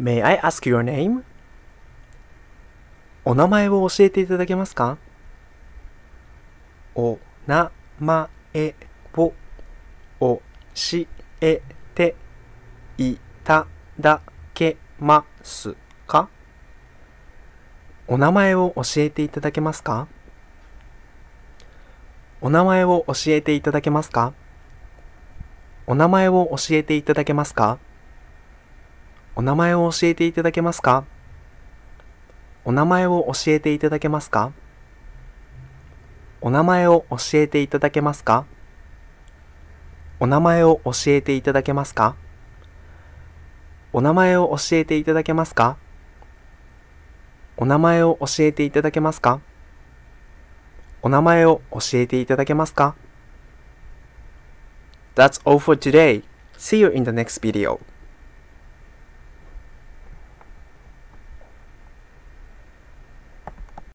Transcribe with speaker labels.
Speaker 1: May I ask your name? お名前を教えていただけますかお名前を教えていただけますかお名前を教えていただけますかお名前を教えていただけますかお名前を教えていただけますかお名前を教えていただけますかお名前を教えていただけますかお名前を教えていただけますかお名前を教えていただけますかお名前を教えていただけますかお名前を教えていただけますかお名前を教えていただけますか That's all for today. See you in the next video.